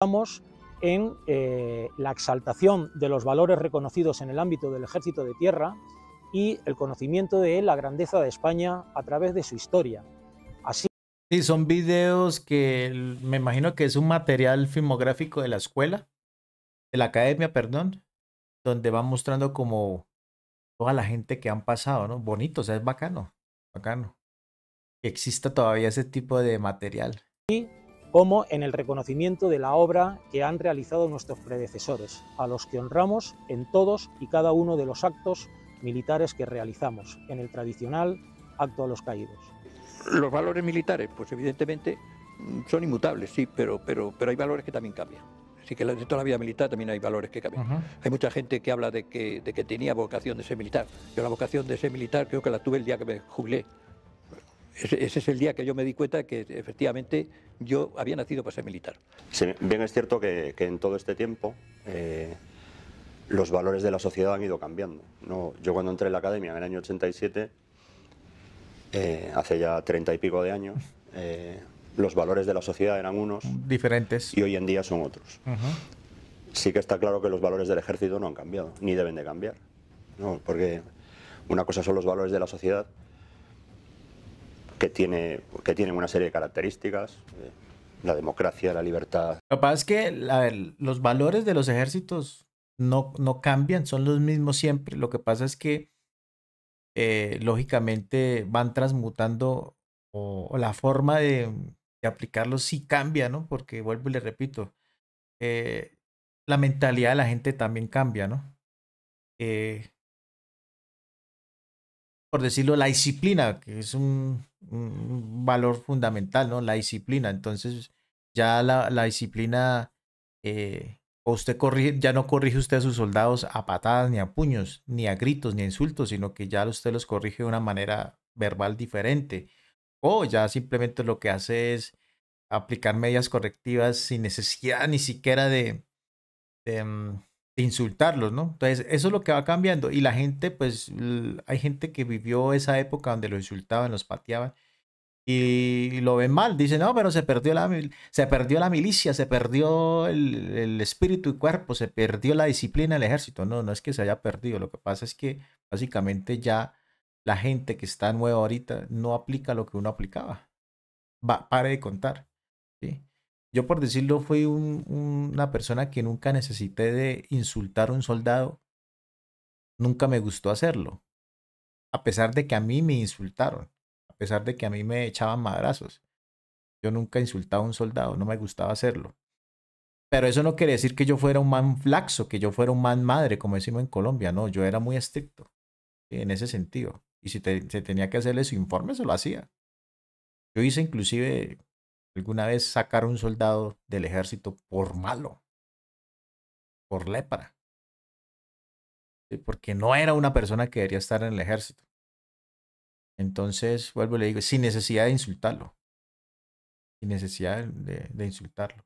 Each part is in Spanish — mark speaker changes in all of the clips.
Speaker 1: Estamos en eh, la exaltación de los valores reconocidos en el ámbito del ejército de tierra y el conocimiento de la grandeza de España a través de su historia.
Speaker 2: Así sí, son videos que me imagino que es un material filmográfico de la escuela, de la academia, perdón, donde van mostrando como toda la gente que han pasado, ¿no? Bonito, o sea, es bacano, bacano. Que exista todavía ese tipo de material.
Speaker 1: Y como en el reconocimiento de la obra que han realizado nuestros predecesores, a los que honramos en todos y cada uno de los actos militares que realizamos, en el tradicional acto a los caídos.
Speaker 3: Los valores militares, pues evidentemente mm, son inmutables, sí, pero, pero, pero hay valores que también cambian. Así que en toda la vida militar también hay valores que cambian. Hay mucha gente que habla de que, de que tenía vocación de ser militar. Yo la vocación de ser militar creo que la tuve el día que me jubilé. Ese, es el día que yo me di cuenta que efectivamente yo había nacido para ser militar.
Speaker 4: bien es cierto que, en todo este tiempo eh, los valores de la sociedad han ido cambiando. yo cuando entré en la academia en el año 87, eh, hace ya treinta y pico de años, eh, los valores de la sociedad eran unos. Diferentes. Y hoy en día son otros. Sí que está claro que los valores del ejército no han cambiado, ni deben de cambiar. porque una cosa son los valores de la sociedad que, tiene, que tienen una serie de características. Eh, la democracia, la libertad.
Speaker 2: Lo que pasa es que los valores de los ejércitos no, no cambian, son los mismos siempre. Lo que pasa es que, eh, lógicamente, van transmutando o, la forma de, aplicarlos sí cambia, ¿no? Porque vuelvo y le repito, eh, la mentalidad de la gente también cambia, ¿no? Eh, por decirlo, la disciplina, que es un, valor fundamental, ¿no? La disciplina. Entonces, ya la, disciplina, eh, O usted corrige, ya no corrige usted a sus soldados a patadas, ni a puños, ni a gritos, ni a insultos, sino que ya usted los corrige de una manera verbal diferente. O ya simplemente lo que hace es aplicar medidas correctivas sin necesidad ni siquiera de mm, insultarlos, ¿no? Entonces, eso es lo que va cambiando. Y la gente, pues, hay gente que vivió esa época donde lo insultaban, los pateaban y lo ven mal. Dicen, no, pero se perdió la, se perdió la milicia, se perdió el, el, espíritu y cuerpo, se perdió la disciplina del ejército. No, no es que se haya perdido. Lo que pasa es que básicamente ya la gente que está nueva ahorita no aplica lo que uno aplicaba. Va, pare de contar. ¿sí? Yo por decirlo fui una persona que nunca necesité de insultar a un soldado. Nunca me gustó hacerlo. A pesar de que a mí me insultaron. A pesar de que a mí me echaban madrazos. Yo nunca insultaba a un soldado. No me gustaba hacerlo. Pero eso no quiere decir que yo fuera un man flaxo, que yo fuera un man madre, como decimos en Colombia. No, yo era muy estricto en ese sentido. Y si se tenía que hacerle su informe, se lo hacía. Yo hice inclusive alguna vez sacar un soldado del ejército por malo, por lepra, porque no era una persona que debería estar en el ejército. Entonces, vuelvo y le digo, sin necesidad de insultarlo, sin necesidad de, insultarlo.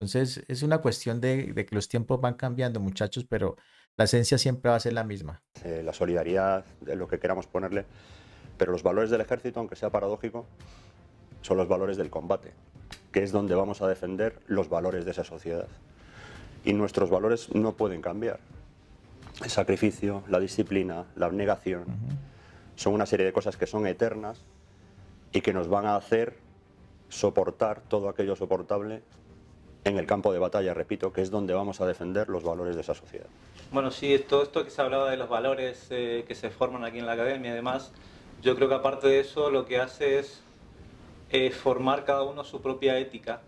Speaker 2: Entonces, es una cuestión de, que los tiempos van cambiando, muchachos, pero la esencia siempre va a ser la misma.
Speaker 4: Eh, la solidaridad, lo que queramos ponerle, pero los valores del ejército, aunque sea paradójico, son los valores del combate, que es donde vamos a defender los valores de esa sociedad. Y nuestros valores no pueden cambiar. El sacrificio, la disciplina, la abnegación, son una serie de cosas que son eternas y que nos van a hacer soportar todo aquello soportable en el campo de batalla, repito, que es donde vamos a defender los valores de esa sociedad.
Speaker 2: Bueno, sí, todo esto que se hablaba de los valores eh, que se forman aquí en la academia, además, yo creo que aparte de eso lo que hace es eh, formar cada uno su propia ética.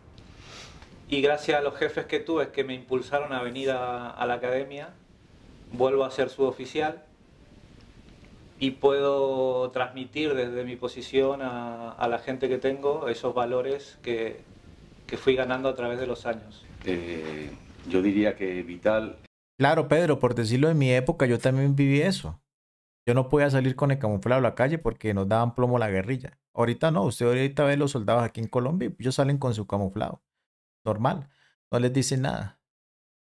Speaker 2: Y gracias a los jefes
Speaker 1: que tuve que me impulsaron a venir a, la academia, vuelvo a ser suboficial y puedo transmitir desde mi posición a, la gente que tengo esos valores que, fui ganando a través de los años. Eh, yo diría que vital.
Speaker 2: Claro, Pedro, por decirlo en mi época, yo también viví eso. Yo no podía salir con el camuflado a la calle porque nos daban plomo la guerrilla. Ahorita no, usted ahorita ve los soldados aquí en Colombia, ellos salen con su camuflado, normal, no les dicen nada.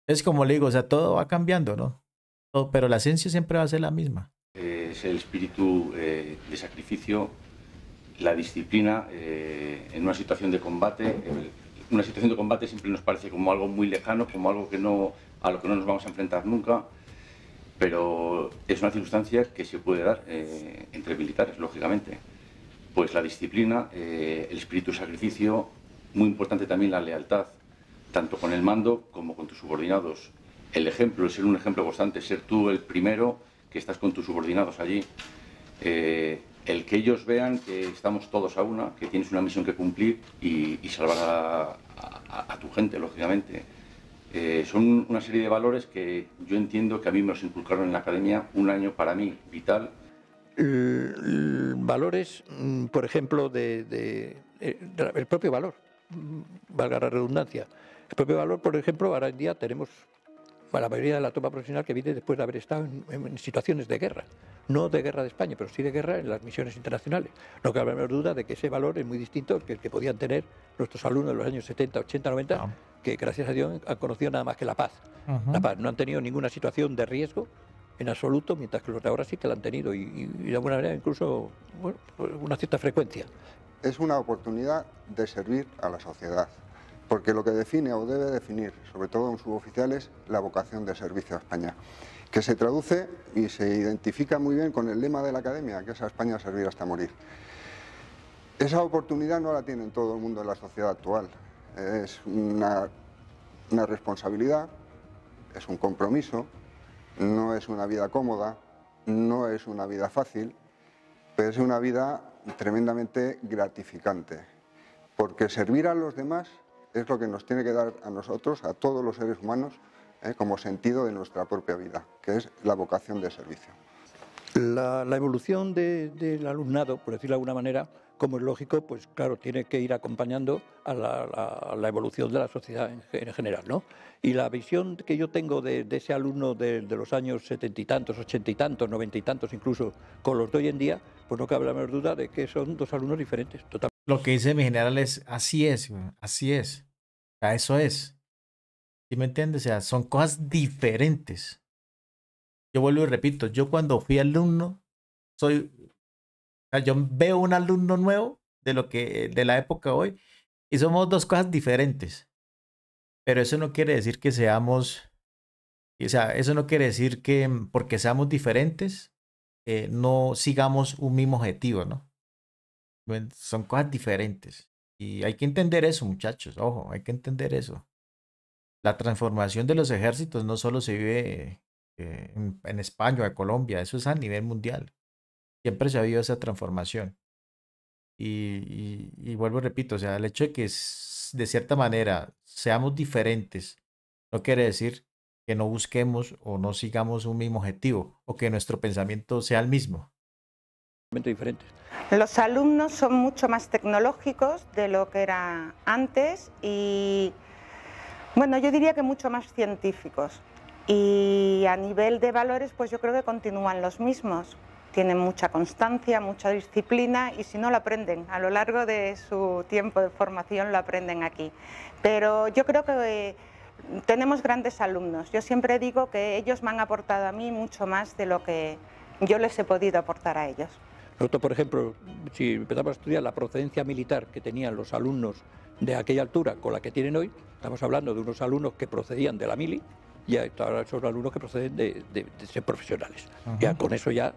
Speaker 2: Es como le digo, o sea, todo va cambiando, ¿no? Oh, pero la ciencia siempre va a ser la misma.
Speaker 4: Eh, es el espíritu eh, de sacrificio, la disciplina eh, en una situación de combate. Una situación de combate siempre nos parece como algo muy lejano, como algo que no, a lo que no nos vamos a enfrentar nunca pero es una circunstancia que se puede dar entre militares, lógicamente. Pues la disciplina, eh, el espíritu de sacrificio, muy importante también la lealtad, tanto con el mando como con tus subordinados. El ejemplo, el ser un ejemplo constante, ser tú el primero que estás con tus subordinados allí. Eh, el que ellos vean que estamos todos a una, que tienes una misión que cumplir y, salvar a, tu gente, lógicamente. Eh, son una serie de valores que yo entiendo que a mí me los inculcaron en la academia un año para mí vital
Speaker 3: eh, eh, valores, mm, por ejemplo, de, eh, el propio valor, mm, valga la redundancia. El propio valor, por ejemplo, ahora en día tenemos la mayoría de la toma profesional que viene después de haber estado en, situaciones de guerra, no de guerra de España, pero sí de guerra en las misiones internacionales. No cabe la duda de que ese valor es muy distinto que el que podían tener nuestros alumnos de los años 70, 80, 90, que gracias a Dios han conocido nada más que la paz. La paz, no han tenido ninguna situación de riesgo, en absoluto, mientras que los de ahora sí que la han tenido y, de alguna manera incluso bueno, pues
Speaker 5: una cierta frecuencia. Es una oportunidad de servir a la sociedad, porque lo que define o debe definir, sobre todo en suboficiales, la vocación de servicio a España, que se traduce y se identifica muy bien con el lema de la Academia, que es a España servir hasta morir. Esa oportunidad no la tiene todo el mundo en la sociedad actual. Es una responsabilidad, es un compromiso, no es una vida cómoda, no es una vida fácil, pero es una vida tremendamente gratificante, porque servir a los demás es lo que nos tiene que dar a nosotros, a todos los seres humanos, eh, como sentido de nuestra propia vida, que es la vocación de servicio.
Speaker 3: La, evolución del alumnado, por decirlo de alguna manera, como es lógico, pues claro, tiene que ir acompañando a la, evolución de la sociedad en, general. ¿no? Y la visión que yo tengo de, ese alumno de, los años setenta y tantos, ochenta y tantos, noventa y tantos incluso, con los de hoy en día, pues no cabe la menor duda de que son dos alumnos diferentes. Totalmente.
Speaker 2: Lo que dice mi general es, así es, así es, a eso es. ¿Sí me entiendes? O sea, son cosas diferentes. Yo vuelvo y repito, yo cuando fui alumno, soy yo veo un alumno nuevo de lo que de la época hoy y somos dos cosas diferentes. Pero eso no quiere decir que seamos, o sea, eso no quiere decir que mm, porque seamos diferentes eh, no sigamos un mismo objetivo, ¿no? son cosas diferentes. Y hay que entender eso, muchachos. Ojo, hay que entender eso. La transformación de los ejércitos no solo se vive eh, en España o en Colombia, eso es a nivel mundial. Siempre se ha habido esa transformación. Y, vuelvo y repito, o sea, el hecho de que de cierta manera seamos diferentes no quiere decir que no busquemos o no sigamos un mismo objetivo o que nuestro pensamiento sea el mismo. diferente
Speaker 6: Los alumnos son mucho más tecnológicos de lo que era antes y, bueno, yo diría que mucho más científicos. Y a nivel de valores, pues yo creo que continúan los mismos tienen mucha constancia, mucha disciplina y si no lo aprenden, a lo largo de su tiempo de formación lo aprenden aquí. Pero yo creo que eh, tenemos grandes alumnos. Yo siempre digo que ellos me han aportado a mí mucho más de lo que yo les he podido aportar a ellos.
Speaker 3: Nosotros, por ejemplo, si empezamos a estudiar la procedencia militar que tenían los alumnos de aquella altura con la que tienen hoy, estamos hablando de unos alumnos que procedían de la mili y ahora son alumnos que proceden de, ser profesionales. Ya con eso ya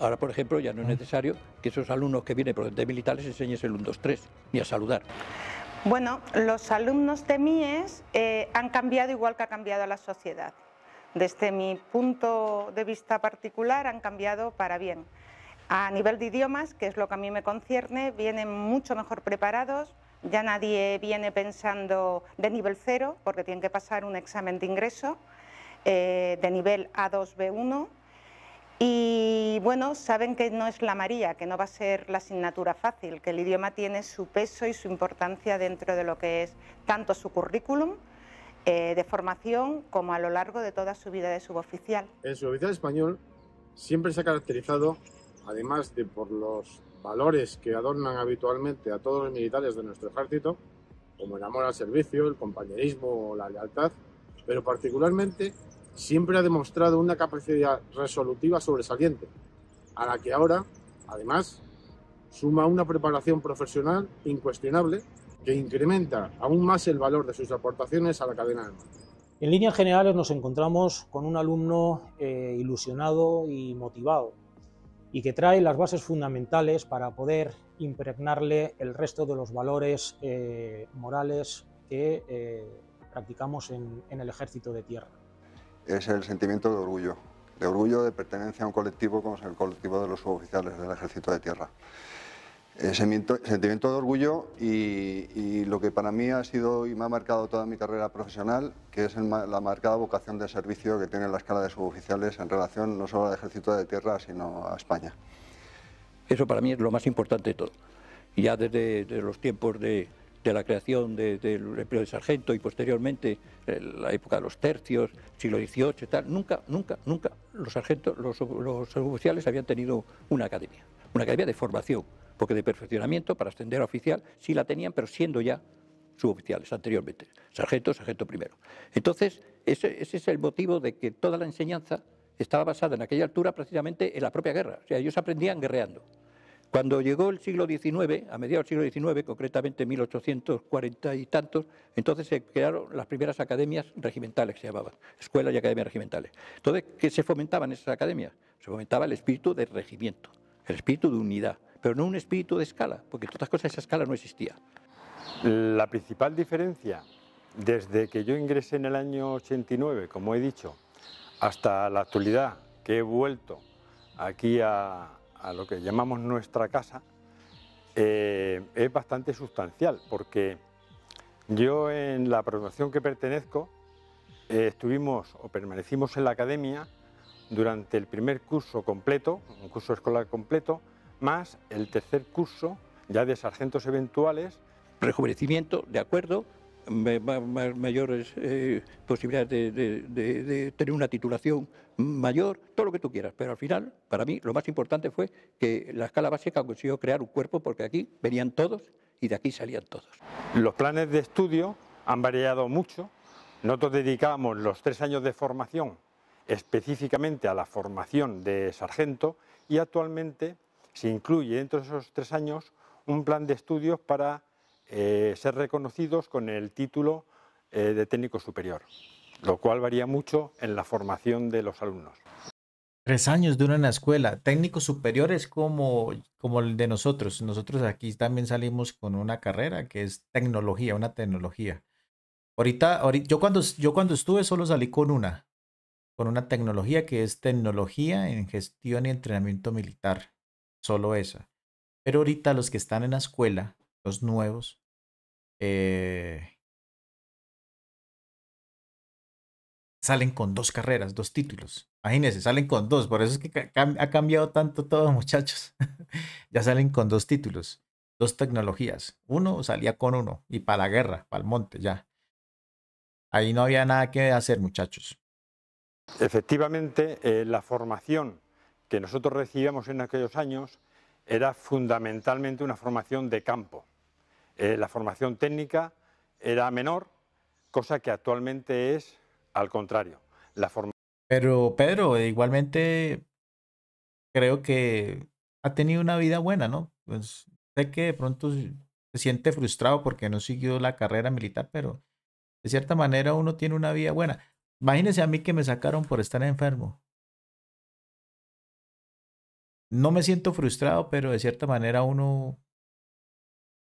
Speaker 3: ahora, por ejemplo, ya no es ah. necesario que esos alumnos que vienen de militares enseñes el 1, 2, 3, ni a saludar.
Speaker 6: Bueno, los alumnos de MIES eh, han cambiado igual que ha cambiado la sociedad. Desde mi punto de vista particular, han cambiado para bien. A nivel de idiomas, que es lo que a mí me concierne, vienen mucho mejor preparados. Ya nadie viene pensando de nivel cero, porque tienen que pasar un examen de ingreso, eh, de nivel A2, B1 y bueno, saben que no es la María, que no va a ser la asignatura fácil, que el idioma tiene su peso y su importancia dentro de lo que es tanto su currículum eh, de formación como a lo largo de toda su vida de suboficial.
Speaker 1: El suboficial español siempre se ha caracterizado, además de por los valores que adornan habitualmente a todos los militares de nuestro ejército, como el amor al servicio, el compañerismo o la lealtad, pero particularmente siempre ha demostrado una capacidad resolutiva sobresaliente, a la que ahora, además, suma una preparación profesional incuestionable que incrementa aún más el valor de sus aportaciones a la cadena de En líneas generales nos encontramos con un alumno eh, ilusionado y motivado y que trae las bases fundamentales para poder impregnarle el resto de los valores eh, morales que eh, practicamos en el ejército de tierra
Speaker 5: es el sentimiento de orgullo, de orgullo de pertenencia a un colectivo como es el colectivo de los suboficiales del Ejército de Tierra. El sentimiento de orgullo y, lo que para mí ha sido y me ha marcado toda mi carrera profesional, que es la marcada vocación de servicio que tiene la escala de suboficiales en relación no solo al Ejército de Tierra, sino a España. Eso para mí es lo más importante de todo.
Speaker 3: Ya desde los tiempos de, de la creación del empleo de sargento y posteriormente eh, la época de los tercios, siglo XVIII, y tal, nunca, nunca, nunca los sargentos, los, oficiales habían tenido una academia, una academia de formación, porque de perfeccionamiento para ascender a oficial sí la tenían, pero siendo ya suboficiales anteriormente, sargento, sargento primero. Entonces, ese, es el motivo de que toda la enseñanza estaba basada en aquella altura precisamente en la propia guerra. O sea, ellos aprendían guerreando. Cuando llegó el siglo XIX, a mediados del siglo XIX, concretamente 1840 y tantos, entonces se crearon las primeras academias regimentales, que se llamaban, escuelas y academias regimentales. Entonces, ¿qué se fomentaban esas academias? Se fomentaba el espíritu de regimiento, el espíritu de unidad, pero no un espíritu de escala, porque todas cosas esa escala no existía. La principal diferencia desde que
Speaker 7: yo ingresé en el año 89, como he dicho, hasta la actualidad, que he vuelto aquí a, a lo que llamamos nuestra casa eh, es bastante sustancial porque yo en la producción que pertenezco eh, estuvimos o permanecimos en la academia durante el primer curso completo, un curso escolar completo, más el tercer curso ya de
Speaker 3: sargentos eventuales. Rejuvenecimiento, de acuerdo, mayores eh, posibilidades de, tener una titulación mayor, todo lo que tú quieras. Pero al final, para mí, lo más importante fue que la escala básica consiguió crear un cuerpo porque aquí venían todos y de aquí salían todos. Los planes de estudio han variado mucho.
Speaker 7: Nosotros dedicamos los tres años de formación específicamente a la formación de sargento y actualmente se incluye dentro de esos tres años un plan de estudios para eh, ser reconocidos con el título eh, de técnico superior, lo cual varía mucho en la formación de los alumnos.
Speaker 1: Tres
Speaker 2: años en la escuela. Técnico superior es como, como el de nosotros. Nosotros aquí también salimos con una carrera que es tecnología, una tecnología. Ahorita, ahorita yo, cuando, yo cuando estuve solo salí con una, con una tecnología que es tecnología en gestión y entrenamiento militar. Solo esa. Pero ahorita los que están en la escuela los nuevos. Eh, salen con dos carreras, dos títulos. Imagínense, salen con dos. Por eso es que ha cambiado tanto todo, muchachos. ya salen con dos títulos, dos tecnologías. Uno salía con uno y para la guerra, para el monte, ya. Ahí no había nada que hacer, muchachos.
Speaker 7: Efectivamente, eh, la formación que nosotros recibíamos en aquellos años era fundamentalmente una formación de campo eh, la formación técnica era menor, cosa que actualmente es al contrario.
Speaker 2: La Pero Pedro, igualmente creo que ha tenido una vida buena, ¿no? Pues, sé que de pronto se siente frustrado porque no siguió la carrera militar, pero de cierta manera uno tiene una vida buena. Imagínese a mí que me sacaron por estar enfermo. No me siento frustrado, pero de cierta manera uno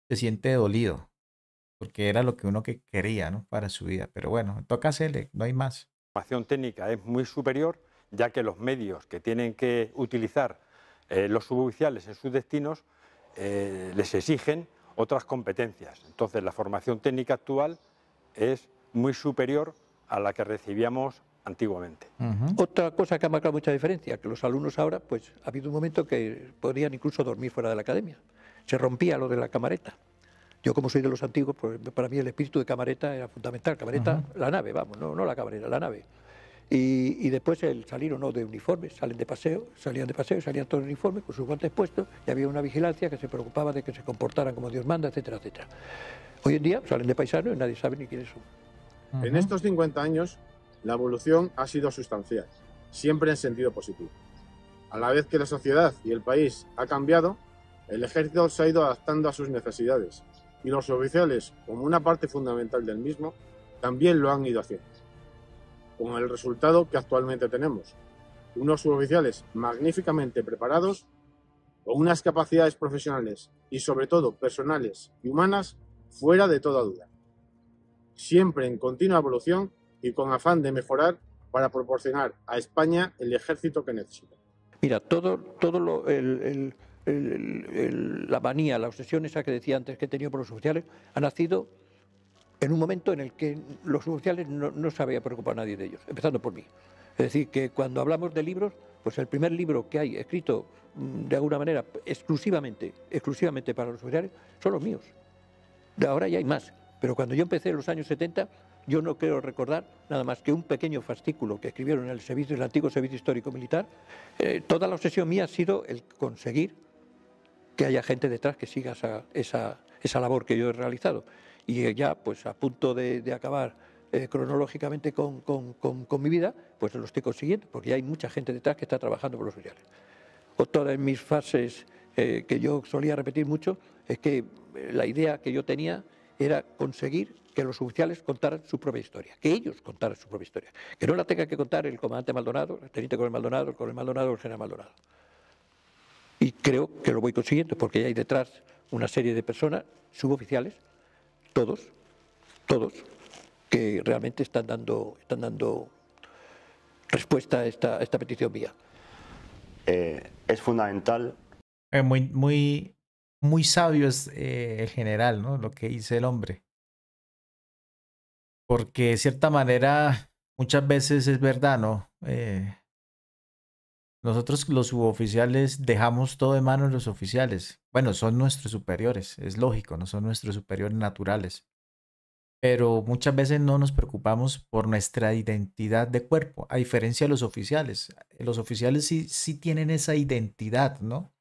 Speaker 2: se siente dolido, porque era lo que uno que quería para su vida. Pero bueno, toca hacerle, no hay más.
Speaker 7: La formación técnica es muy superior, ya que los medios que tienen que utilizar eh, los suboficiales en sus destinos eh, les exigen otras competencias. Entonces, la formación técnica actual es muy superior
Speaker 3: a la que recibíamos antiguamente. Otra cosa que ha marcado mucha diferencia, que los alumnos ahora, pues ha habido un momento que podrían incluso dormir fuera de la academia se rompía lo de la camareta. Yo como soy de los antiguos, pues, para mí el espíritu de camareta era fundamental. Camareta, la nave, vamos, no, la camareta, la nave. Y, después el salir o no de uniforme, salen de paseo, salían de paseo, salían todos de uniforme con sus guantes puestos y había una vigilancia que se preocupaba de que se comportaran como Dios manda, etcétera, etcétera. Hoy en día salen de paisano y nadie sabe ni quiénes son.
Speaker 1: En estos 50 años, la evolución ha sido sustancial, siempre en sentido positivo. A la vez que la sociedad y el país ha cambiado, el ejército se ha ido adaptando a sus necesidades y los oficiales, como una parte fundamental del mismo, también lo han ido haciendo. Con el resultado que actualmente tenemos, unos suboficiales magníficamente preparados, con unas capacidades profesionales y sobre todo personales y humanas fuera de toda duda. Siempre en continua evolución y con afán de mejorar para proporcionar a España el ejército que necesita.
Speaker 3: Mira, todo, todo lo, el, la manía, la obsesión esa que decía antes que he tenido por los oficiales, ha nacido en un momento en el que los oficiales no, se había preocupado nadie de ellos, empezando por mí. Es decir, que cuando hablamos de libros, pues el primer libro que hay escrito mm, de alguna manera exclusivamente, exclusivamente para los oficiales son los míos. De ahora ya hay más, pero cuando yo empecé en los años 70, yo no quiero recordar nada más que un pequeño fascículo que escribieron en el, servicio, el antiguo servicio histórico militar. Eh, toda la obsesión mía ha sido el conseguir que haya gente detrás que siga esa, esa, labor que yo he realizado. Y ya, pues a punto de, acabar eh, cronológicamente con, con, con, mi vida, pues lo estoy consiguiendo, porque ya hay mucha gente detrás que está trabajando por los sociales. Otra de mis fases eh, que yo solía repetir mucho es que eh, la idea que yo tenía era conseguir que los oficiales contaran su propia historia, que ellos contaran su propia historia, que no la tenga que contar el comandante Maldonado, el teniente el Maldonado, el Maldonado o el general Maldonado creo que lo voy consiguiendo, porque hay detrás una serie de personas, suboficiales, todos, todos, que realmente están dando, están dando respuesta a esta, esta petición mía. Eh, es fundamental.
Speaker 2: Eh, muy, muy, muy sabio es eh, el general, ¿no? Lo que dice el hombre. Porque de cierta manera, muchas veces es verdad, ¿no? Nosotros los suboficiales dejamos todo de manos los oficiales. Bueno, son nuestros superiores, es lógico, no son nuestros superiores naturales. Pero muchas veces no nos preocupamos por nuestra identidad de cuerpo, a diferencia de los oficiales. Los oficiales sí, sí tienen esa identidad, ¿no?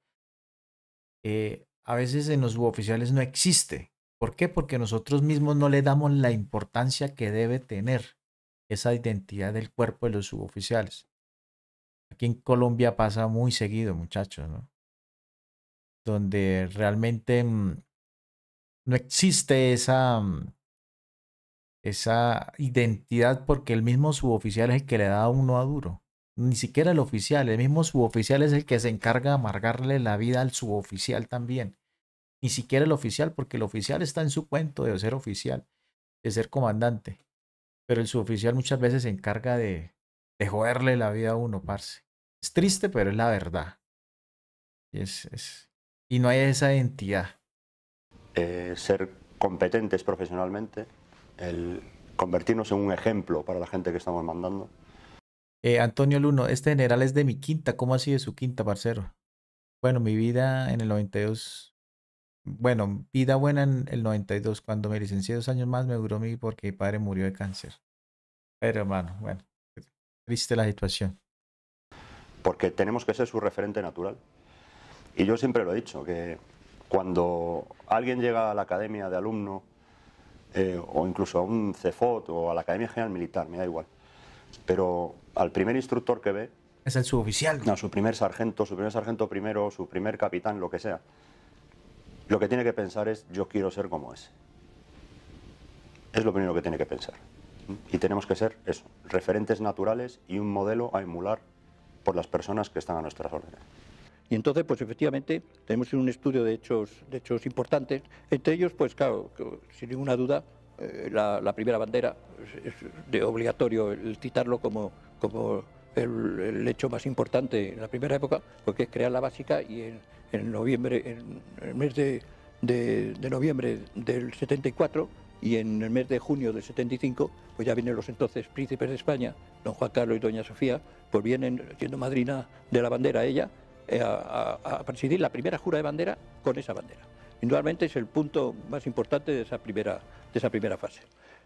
Speaker 2: Eh, a veces en los suboficiales no existe. ¿Por qué? Porque nosotros mismos no le damos la importancia que debe tener esa identidad del cuerpo de los suboficiales. Aquí en Colombia pasa muy seguido, muchachos, ¿no? Donde realmente mm, no existe esa, mm, esa identidad porque el mismo suboficial es el que le da a uno a duro. Ni siquiera el oficial, el mismo suboficial es el que se encarga de amargarle la vida al suboficial también. Ni siquiera el oficial, porque el oficial está en su cuento de ser oficial, de ser comandante. Pero el suboficial muchas veces se encarga de, de joderle la vida a uno, parce. Es triste, pero es la verdad. Y, es, y no hay esa identidad.
Speaker 4: Eh, ser competentes profesionalmente, el convertirnos en un ejemplo para la gente que estamos mandando.
Speaker 2: Eh, Antonio Luno, este general es de mi quinta. ¿Cómo ha sido su quinta, parcero? Bueno, mi vida en el 92. Bueno, vida buena en el 92. Cuando me licencié dos años más, me duró mi porque mi padre murió de cáncer. Pero hermano, bueno, triste la situación
Speaker 4: porque tenemos que ser su referente natural. Y yo siempre lo he dicho, que cuando alguien llega a la academia de alumno, eh, o incluso a un CEFOT o a la Academia General Militar, me da igual, pero al primer instructor que ve...
Speaker 2: Es el suboficial. No, su primer
Speaker 4: sargento, su primer sargento primero, su primer capitán, lo que sea. Lo que tiene que pensar es, yo quiero ser como ese. Es lo primero que tiene que pensar. Y tenemos que ser eso, referentes naturales y un modelo a emular por las personas que están a
Speaker 3: nuestras órdenes. Y entonces, pues efectivamente, tenemos un estudio de hechos, de hechos importantes, entre ellos, pues claro, sin ninguna duda, eh, la, primera bandera es de obligatorio el citarlo como, como el, hecho más importante en la primera época, porque es crear la básica y en, noviembre, en el mes de, de noviembre del 74, y en el mes de junio del 75, pues ya vienen los entonces príncipes de España, don Juan Carlos y doña Sofía, pues vienen siendo madrina de la bandera ella, eh, a, presidir la primera jura de bandera con esa bandera. Indudablemente es el punto más importante de esa primera, de esa primera fase.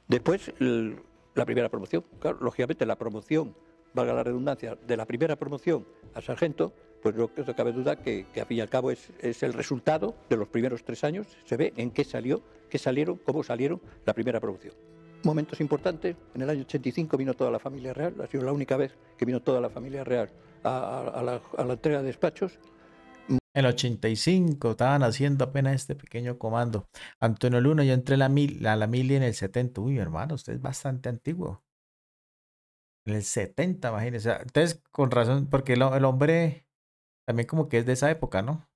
Speaker 3: Después, la primera promoción, lógicamente la promoción, valga la redundancia, de la primera promoción a sargento, pues no, no cabe duda que, al fin y al cabo es el resultado de los primeros tres años, se ve en qué salió que salieron, cómo salieron la primera producción. Momentos importantes, en el año 85 vino toda la familia real, ha sido la única vez que vino toda la familia real a, la,
Speaker 2: entrega de despachos. En el 85 estaban haciendo apenas este pequeño comando. Antonio Luna, yo entré a la, mil, a la y en el 70. Uy, hermano, usted es bastante antiguo. En el 70, imagínese. Entonces, con razón, porque el, el hombre también como que es de esa época, ¿no?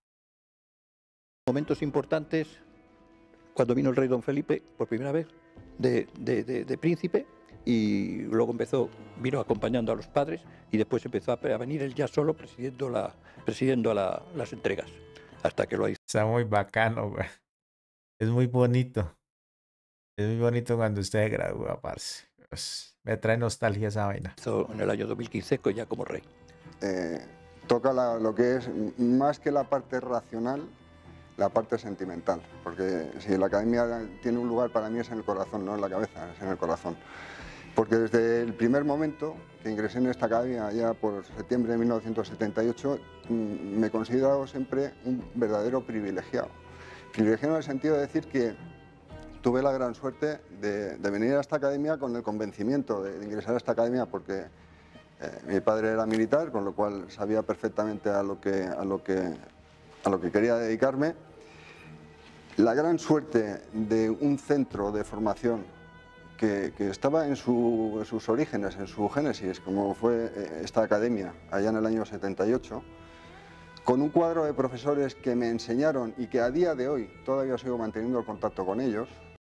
Speaker 3: Momentos importantes, cuando vino el rey don Felipe por primera vez de, príncipe y luego empezó, vino acompañando a los padres y después empezó a, venir él ya solo presidiendo, la, presidiendo las entregas
Speaker 2: hasta que lo hizo. Está muy bacano, Es muy bonito. Es muy bonito cuando usted gradúa, parce. me trae nostalgia esa vaina. en el año 2015 ya como rey.
Speaker 5: Eh, toca lo que es, más que la parte racional, la parte sentimental, porque si la academia tiene un lugar para mí es en el corazón, no en la cabeza, es en el corazón. Porque desde el primer momento que ingresé en esta academia, ya por septiembre de 1978, mm, me he considerado siempre un verdadero privilegiado. Privilegiado en el sentido de decir que tuve la gran suerte de, venir a esta academia con el convencimiento de, ingresar a esta academia, porque eh, mi padre era militar, con lo cual sabía perfectamente a lo que, a lo que a lo que quería dedicarme. La gran suerte de un centro de formación que, estaba en, en, sus orígenes, en su génesis, como fue eh, esta academia allá en el año 78, con un cuadro de profesores que me enseñaron y que a día de hoy todavía sigo manteniendo el contacto con ellos,